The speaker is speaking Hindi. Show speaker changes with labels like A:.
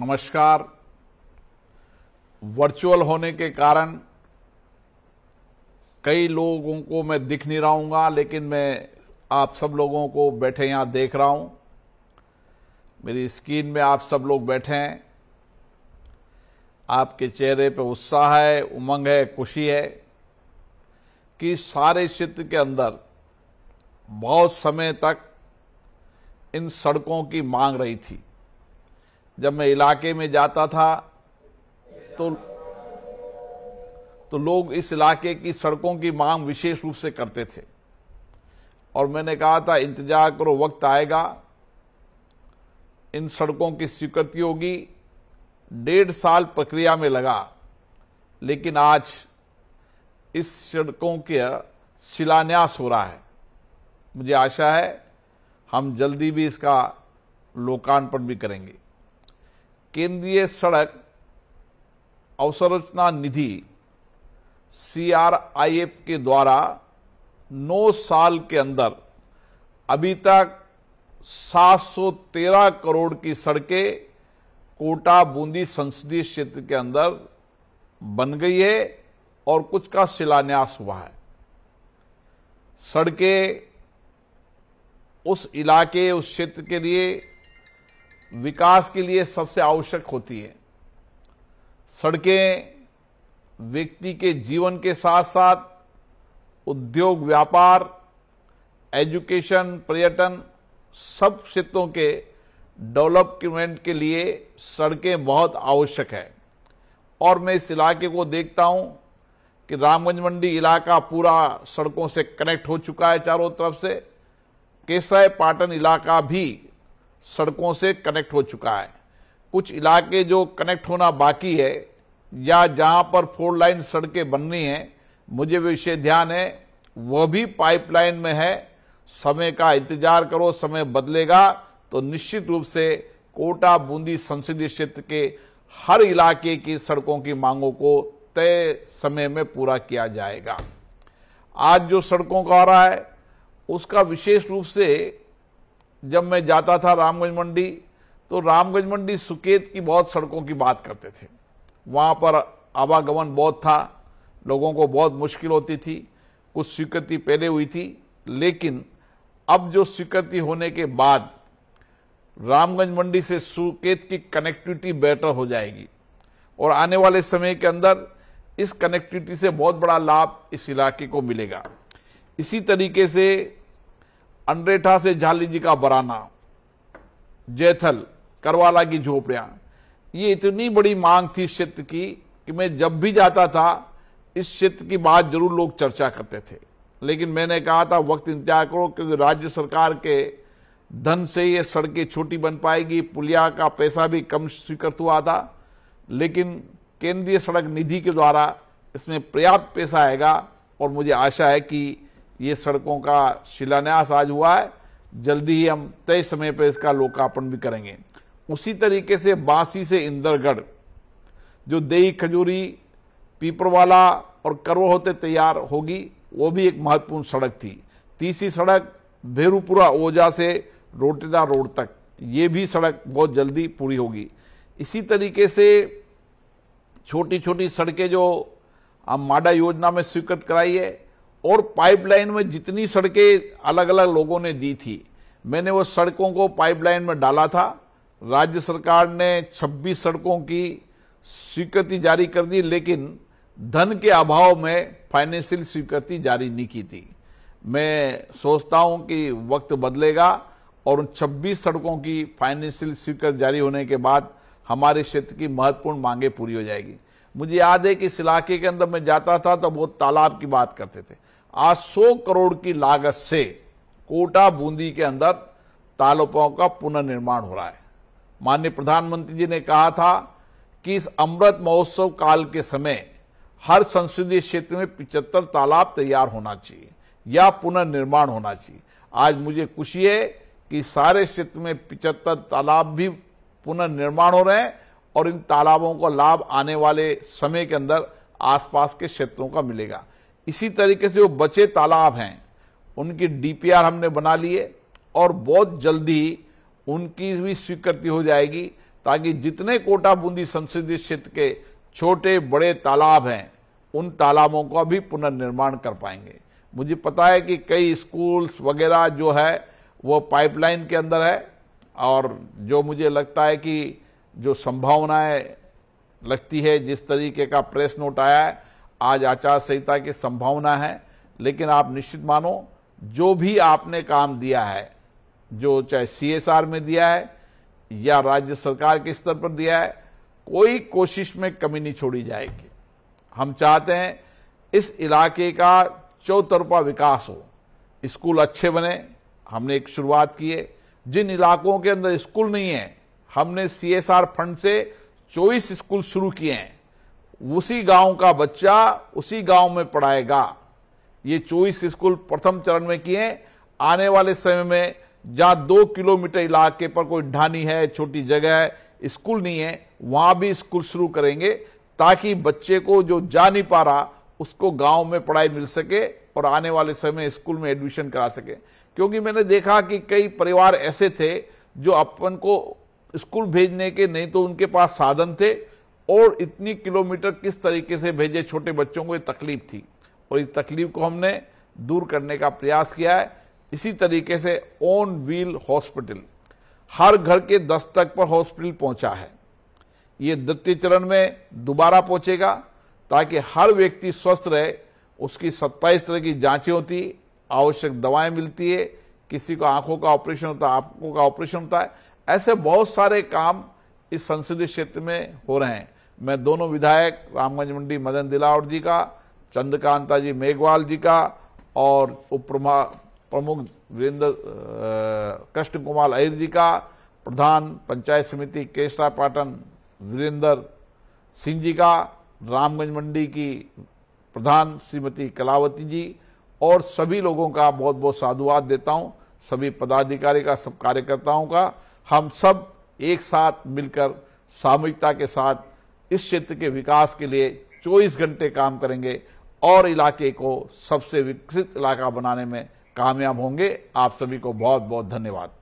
A: नमस्कार वर्चुअल होने के कारण कई लोगों को मैं दिख नहीं रहा लेकिन मैं आप सब लोगों को बैठे यहां देख रहा हूं मेरी स्क्रीन में आप सब लोग बैठे हैं आपके चेहरे पे उत्साह है उमंग है खुशी है कि सारे क्षेत्र के अंदर बहुत समय तक इन सड़कों की मांग रही थी जब मैं इलाके में जाता था तो तो लोग इस इलाके की सड़कों की मांग विशेष रूप से करते थे और मैंने कहा था इंतजार करो वक्त आएगा इन सड़कों की स्वीकृति होगी डेढ़ साल प्रक्रिया में लगा लेकिन आज इस सड़कों के शिलान्यास हो रहा है मुझे आशा है हम जल्दी भी इसका लोकार्पण भी करेंगे केंद्रीय सड़क अवसंरचना निधि सीआरआईएफ के द्वारा 9 साल के अंदर अभी तक 713 करोड़ की सड़कें कोटा बूंदी संसदीय क्षेत्र के अंदर बन गई है और कुछ का शिलान्यास हुआ है सड़कें उस इलाके उस क्षेत्र के लिए विकास के लिए सबसे आवश्यक होती है सड़कें व्यक्ति के जीवन के साथ साथ उद्योग व्यापार एजुकेशन पर्यटन सब क्षेत्रों के डेवलपमेंट के लिए सड़कें बहुत आवश्यक है और मैं इस इलाके को देखता हूं कि रामगंज मंडी इलाका पूरा सड़कों से कनेक्ट हो चुका है चारों तरफ से केसाय पाटन इलाका भी सड़कों से कनेक्ट हो चुका है कुछ इलाके जो कनेक्ट होना बाकी है या जहां पर फोर लाइन सड़कें बननी हैं मुझे विशेष ध्यान है वह भी पाइपलाइन में है समय का इंतजार करो समय बदलेगा तो निश्चित रूप से कोटा बूंदी संसदीय क्षेत्र के हर इलाके की सड़कों की मांगों को तय समय में पूरा किया जाएगा आज जो सड़कों का हो रहा है उसका विशेष रूप से जब मैं जाता था रामगंज मंडी तो रामगंज मंडी सुकेत की बहुत सड़कों की बात करते थे वहाँ पर आवागमन बहुत था लोगों को बहुत मुश्किल होती थी कुछ स्वीकृति पहले हुई थी लेकिन अब जो स्वीकृति होने के बाद रामगंज मंडी से सुकेत की कनेक्टिविटी बेटर हो जाएगी और आने वाले समय के अंदर इस कनेक्टिविटी से बहुत बड़ा लाभ इस इलाके को मिलेगा इसी तरीके से अनरेठा से झाली जी का बराना जैथल करवाला की झोपड़िया ये इतनी बड़ी मांग थी इस क्षेत्र की कि मैं जब भी जाता था इस क्षेत्र की बात जरूर लोग चर्चा करते थे लेकिन मैंने कहा था वक्त इंतजार करो क्योंकि राज्य सरकार के धन से ये सड़कें छोटी बन पाएगी पुलिया का पैसा भी कम स्वीकृत हुआ था लेकिन केंद्रीय सड़क निधि के द्वारा इसमें पर्याप्त पैसा आएगा और मुझे आशा है कि ये सड़कों का शिलान्यास आज हुआ है जल्दी ही हम तय समय पर इसका लोकार्पण भी करेंगे उसी तरीके से बांसी से इंदरगढ़ जो देई खजूरी पीपरवाला और करो होते तैयार होगी वो भी एक महत्वपूर्ण सड़क थी तीसरी सड़क भेरूपुरा ओजा से रोटेदा रोड तक ये भी सड़क बहुत जल्दी पूरी होगी इसी तरीके से छोटी छोटी सड़कें जो हम माडा योजना में स्वीकृत कराई है और पाइपलाइन में जितनी सड़कें अलग अलग लोगों ने दी थी मैंने वो सड़कों को पाइपलाइन में डाला था राज्य सरकार ने 26 सड़कों की स्वीकृति जारी कर दी लेकिन धन के अभाव में फाइनेंशियल स्वीकृति जारी नहीं की थी मैं सोचता हूं कि वक्त बदलेगा और उन छब्बीस सड़कों की फाइनेंशियल स्वीकृति जारी होने के बाद हमारे क्षेत्र की महत्वपूर्ण मांगे पूरी हो जाएगी मुझे याद है कि इस इलाके के अंदर मैं जाता था तो वो तालाब की बात करते थे आज सौ करोड़ की लागत से कोटा बूंदी के अंदर तालाबों का पुनर्निर्माण हो रहा है माननीय प्रधानमंत्री जी ने कहा था कि इस अमृत महोत्सव काल के समय हर संसदीय क्षेत्र में पिचहत्तर तालाब तैयार होना चाहिए या पुनर्निर्माण होना चाहिए आज मुझे खुशी है कि सारे क्षेत्र में पिचहत्तर तालाब भी पुनर्निर्माण हो रहे हैं और इन तालाबों का लाभ आने वाले समय के अंदर आसपास के क्षेत्रों का मिलेगा इसी तरीके से जो बचे तालाब हैं उनकी डीपीआर हमने बना लिए और बहुत जल्दी उनकी भी स्वीकृति हो जाएगी ताकि जितने कोटा बूंदी संसदीय क्षेत्र के छोटे बड़े तालाब हैं उन तालाबों का भी पुनर्निर्माण कर पाएंगे मुझे पता है कि कई स्कूल्स वगैरह जो है वो पाइपलाइन के अंदर है और जो मुझे लगता है कि जो संभावनाएं लगती है जिस तरीके का प्रेस नोट आया है आज आचार संहिता की संभावना है लेकिन आप निश्चित मानो जो भी आपने काम दिया है जो चाहे सीएसआर में दिया है या राज्य सरकार के स्तर पर दिया है कोई कोशिश में कमी नहीं छोड़ी जाएगी हम चाहते हैं इस इलाके का चौतरफा विकास हो स्कूल अच्छे बने हमने एक शुरुआत की है जिन इलाकों के अंदर स्कूल नहीं है हमने सीएसआर फंड से चौबीस स्कूल शुरू किए हैं उसी गांव का बच्चा उसी गांव में पढ़ाएगा ये चौबीस स्कूल प्रथम चरण में किए आने वाले समय में जहां दो किलोमीटर इलाके पर कोई ढानी है छोटी जगह है स्कूल नहीं है वहां भी स्कूल शुरू करेंगे ताकि बच्चे को जो जा नहीं पा रहा उसको गांव में पढ़ाई मिल सके और आने वाले समय स्कूल में एडमिशन करा सके क्योंकि मैंने देखा कि कई परिवार ऐसे थे जो अपन को स्कूल भेजने के नहीं तो उनके पास साधन थे और इतनी किलोमीटर किस तरीके से भेजे छोटे बच्चों को ये तकलीफ थी और इस तकलीफ को हमने दूर करने का प्रयास किया है इसी तरीके से ऑन व्हील हॉस्पिटल हर घर के दस तक पर हॉस्पिटल पहुंचा है ये द्वितीय चरण में दोबारा पहुंचेगा ताकि हर व्यक्ति स्वस्थ रहे उसकी सत्ताईस तरह की जांचें होती आवश्यक दवाएं मिलती है किसी को आंखों का ऑपरेशन होता है आंखों का ऑपरेशन होता है ऐसे बहुत सारे काम इस संसदीय क्षेत्र में हो रहे हैं मैं दोनों विधायक रामगंज मंडी मदन दिलावट जी का चंद्रकांता जी मेघवाल जी का और उप प्रमुख वीरेंद्र कृष्ण कुमार अहिर जी का प्रधान पंचायत समिति केसरा पाटन वीरेंद्र सिंह जी का रामगंज मंडी की प्रधान श्रीमती कलावती जी और सभी लोगों का बहुत बहुत साधुवाद देता हूँ सभी पदाधिकारी का सब कार्यकर्ताओं का हम सब एक साथ मिलकर सामूहिकता के साथ इस क्षेत्र के विकास के लिए 24 घंटे काम करेंगे और इलाके को सबसे विकसित इलाका बनाने में कामयाब होंगे आप सभी को बहुत बहुत धन्यवाद